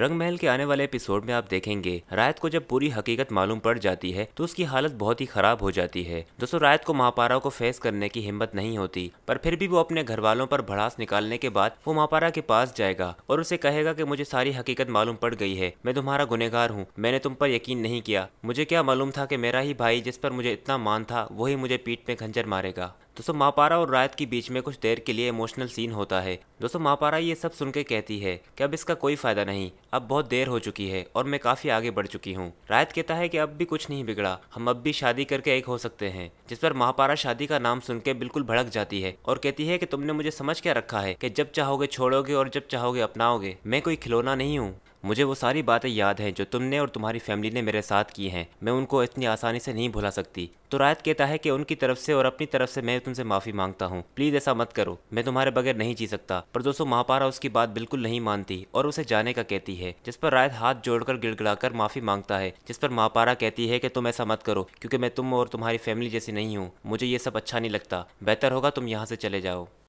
रंग महल के आने वाले एपिसोड में आप देखेंगे रायत को जब पूरी हकीकत मालूम पड़ जाती है तो उसकी हालत बहुत ही खराब हो जाती है दोस्तों रायत को महापारा को फेस करने की हिम्मत नहीं होती पर फिर भी वो अपने घर वालों पर भड़ास निकालने के बाद वो महापारा के पास जाएगा और उसे कहेगा कि मुझे सारी हकीकत मालूम पड़ गई है मैं तुम्हारा गुनेगार हूँ मैंने तुम पर यकीन नहीं किया मुझे क्या मालूम था कि मेरा ही भाई जिस पर मुझे इतना मान था वही मुझे पीठ में खंजर मारेगा दोस्तों मापारा और रायत के बीच में कुछ देर के लिए इमोशनल सीन होता है दोस्तों मापारा ये सब सुन के कहती है कि अब इसका कोई फायदा नहीं अब बहुत देर हो चुकी है और मैं काफी आगे बढ़ चुकी हूँ रायत कहता है कि अब भी कुछ नहीं बिगड़ा हम अब भी शादी करके एक हो सकते हैं जिस पर महापारा शादी का नाम सुन के बिल्कुल भड़क जाती है और कहती है कि तुमने मुझे समझ क्या रखा है कि जब चाहोगे छोड़ोगे और जब चाहोगे अपनाओगे मैं कोई खिलौना नहीं हूँ मुझे वो सारी बातें याद हैं जो तुमने और तुम्हारी फैमिली ने मेरे साथ की हैं मैं उनको इतनी आसानी से नहीं भुला सकती तो रायत कहता है कि उनकी तरफ से और अपनी तरफ से मैं तुमसे माफ़ी मांगता हूँ प्लीज़ ऐसा मत करो मैं तुम्हारे बगैर नहीं जी सकता पर दोस्तों महापारा उसकी बात बिल्कुल नहीं मानती और उसे जाने का कहती है जिस पर रायत हाथ जोड़कर गिड़गड़ाकर माफ़ी मांगता है जिस पर महापारा कहती है कि तुम ऐसा मत करो क्योंकि मैं तुम और तुम्हारी फैमिली जैसी नहीं हूँ मुझे ये सब अच्छा नहीं लगता बेहतर होगा तुम यहाँ से चले जाओ